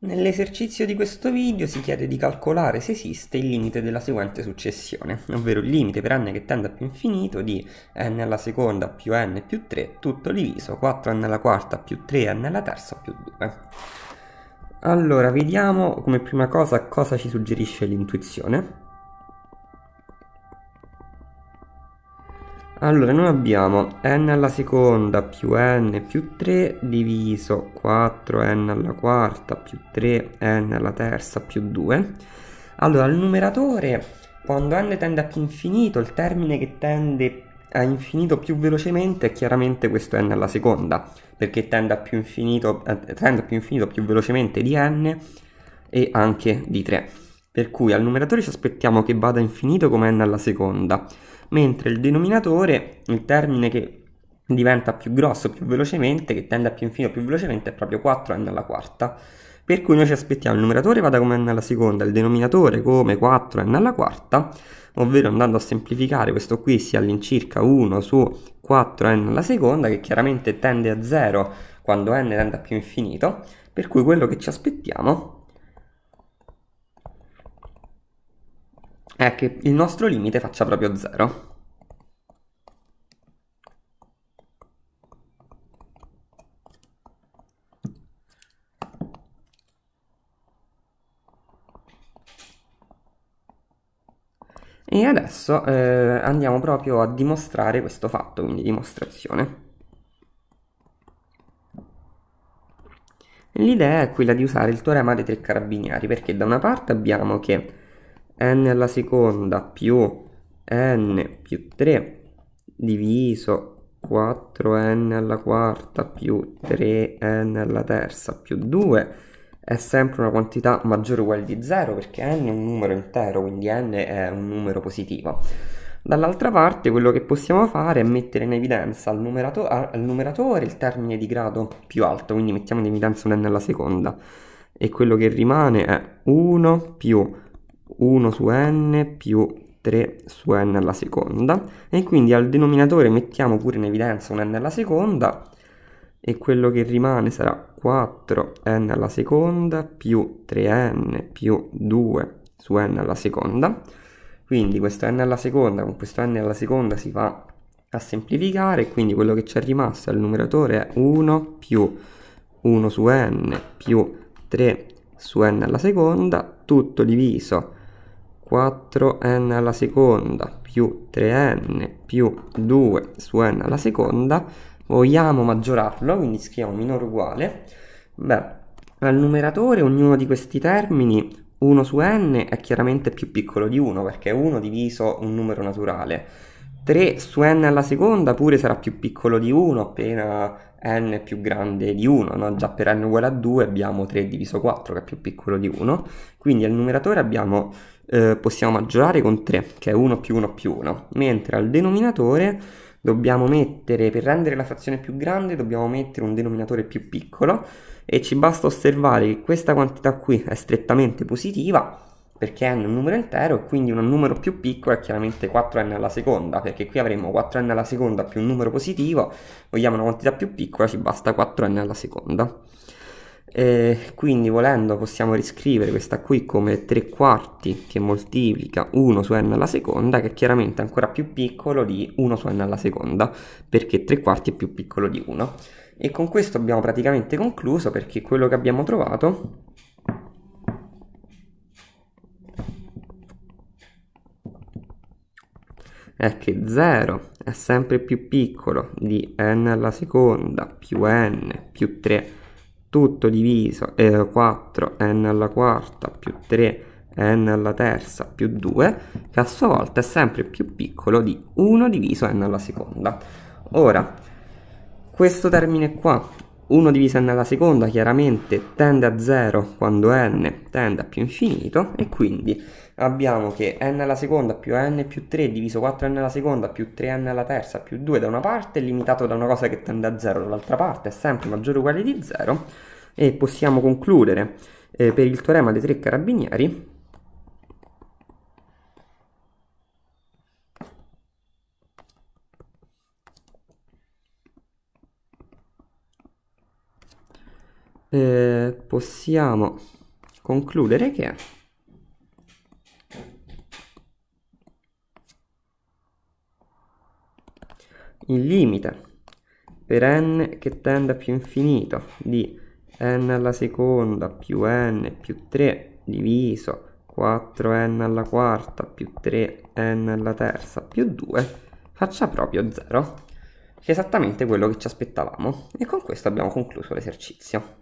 Nell'esercizio di questo video si chiede di calcolare se esiste il limite della seguente successione, ovvero il limite per n che tende a più infinito di n alla seconda più n più 3 tutto diviso 4n alla quarta più 3n alla terza più 2. Allora, vediamo come prima cosa cosa ci suggerisce l'intuizione. Allora, noi abbiamo n alla seconda più n più 3 diviso 4n alla quarta più 3n alla terza più 2. Allora, al numeratore, quando n tende a più infinito, il termine che tende a infinito più velocemente è chiaramente questo n alla seconda, perché tende a più infinito, eh, tende a più, infinito più velocemente di n e anche di 3 per cui al numeratore ci aspettiamo che vada infinito come n alla seconda, mentre il denominatore, il termine che diventa più grosso più velocemente, che tende a più infinito più velocemente, è proprio 4n alla quarta. Per cui noi ci aspettiamo il numeratore vada come n alla seconda, il denominatore come 4n alla quarta, ovvero andando a semplificare questo qui sia all'incirca 1 su 4n alla seconda, che chiaramente tende a 0 quando n tende a più infinito, per cui quello che ci aspettiamo è che il nostro limite faccia proprio 0. E adesso eh, andiamo proprio a dimostrare questo fatto, quindi dimostrazione. L'idea è quella di usare il teorema dei tre carabinieri, perché da una parte abbiamo che n alla seconda più n più 3 diviso 4n alla quarta più 3n alla terza più 2 è sempre una quantità maggiore o uguale di 0 perché n è un numero intero, quindi n è un numero positivo. Dall'altra parte quello che possiamo fare è mettere in evidenza al, numerato al ah, numeratore il termine di grado più alto, quindi mettiamo in evidenza un n alla seconda e quello che rimane è 1 più 1 su n più 3 su n alla seconda e quindi al denominatore mettiamo pure in evidenza un n alla seconda e quello che rimane sarà 4n alla seconda più 3n più 2 su n alla seconda quindi questo n alla seconda con questo n alla seconda si va a semplificare quindi quello che ci è rimasto al numeratore è 1 più 1 su n più 3 su n alla seconda tutto diviso 4n alla seconda più 3n più 2 su n alla seconda vogliamo maggiorarlo quindi scriviamo minore uguale beh al numeratore ognuno di questi termini 1 su n è chiaramente più piccolo di 1 perché è 1 diviso un numero naturale 3 su n alla seconda pure sarà più piccolo di 1 appena n più grande di 1, no? già per n uguale a 2 abbiamo 3 diviso 4 che è più piccolo di 1, quindi al numeratore abbiamo, eh, possiamo maggiorare con 3 che è 1 più 1 più 1, mentre al denominatore dobbiamo mettere, per rendere la frazione più grande dobbiamo mettere un denominatore più piccolo e ci basta osservare che questa quantità qui è strettamente positiva perché n è un numero intero e quindi un numero più piccolo è chiaramente 4n alla seconda, perché qui avremo 4n alla seconda più un numero positivo, vogliamo una quantità più piccola, ci basta 4n alla seconda. E quindi volendo possiamo riscrivere questa qui come 3 quarti che moltiplica 1 su n alla seconda, che è chiaramente ancora più piccolo di 1 su n alla seconda, perché 3 quarti è più piccolo di 1. E con questo abbiamo praticamente concluso perché quello che abbiamo trovato è che 0 è sempre più piccolo di n alla seconda più n più 3 tutto diviso eh, 4 n alla quarta più 3 n alla terza più 2 che a sua volta è sempre più piccolo di 1 diviso n alla seconda. Ora, questo termine qua 1 divisa n alla seconda chiaramente tende a 0 quando n tende a più infinito e quindi abbiamo che n alla seconda più n più 3 diviso 4n alla seconda più 3n alla terza più 2 da una parte limitato da una cosa che tende a 0 dall'altra parte è sempre maggiore o uguale di 0 e possiamo concludere eh, per il teorema dei tre carabinieri eh, possiamo concludere che il limite per n che tende a più infinito di n alla seconda più n più 3 diviso 4n alla quarta più 3n alla terza più 2 faccia proprio 0 che è esattamente quello che ci aspettavamo e con questo abbiamo concluso l'esercizio